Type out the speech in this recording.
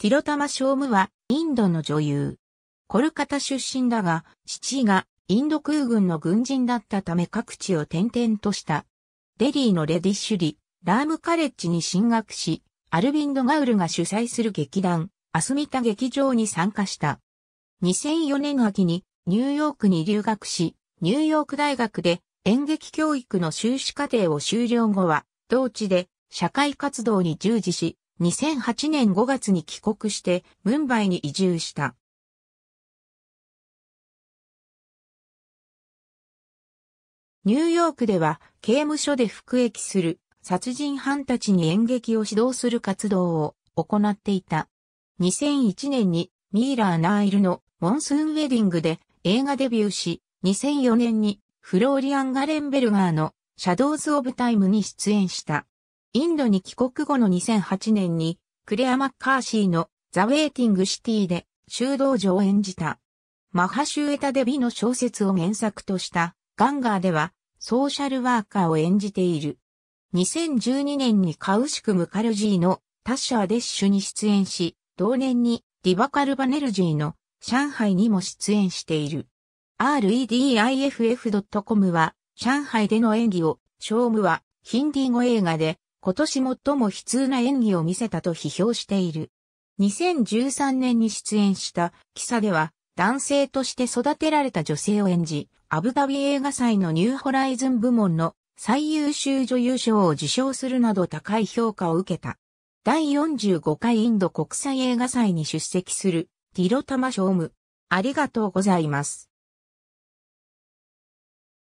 ティロタマ・ショームはインドの女優。コルカタ出身だが、父がインド空軍の軍人だったため各地を転々とした。デリーのレディッシュリ、ラームカレッジに進学し、アルビンド・ガウルが主催する劇団、アスミタ劇場に参加した。2004年秋にニューヨークに留学し、ニューヨーク大学で演劇教育の修士課程を修了後は、同地で社会活動に従事し、2008年5月に帰国して、ムンバイに移住した。ニューヨークでは、刑務所で服役する殺人犯たちに演劇を指導する活動を行っていた。2001年にミーラー・ナイルのモンスーン・ウェディングで映画デビューし、2004年にフローリアン・ガレンベルガーのシャドウズ・オブ・タイムに出演した。インドに帰国後の2008年に、クレア・マッカーシーのザ・ウェイティング・シティで修道女を演じた。マハシュエタ・デビの小説を原作としたガンガーではソーシャルワーカーを演じている。2012年にカウシク・ムカルジーのタッシャー・デッシュに出演し、同年にディバカル・バネルジーの上海にも出演している。rediff.com は上海での演技を、ショームはヒンディー語映画で今年最も悲痛な演技を見せたと批評している。2013年に出演したキサでは男性として育てられた女性を演じ、アブダビ映画祭のニューホライズン部門の最優秀女優賞を受賞するなど高い評価を受けた。第45回インド国際映画祭に出席するティロタマショーム。ありがとうございます。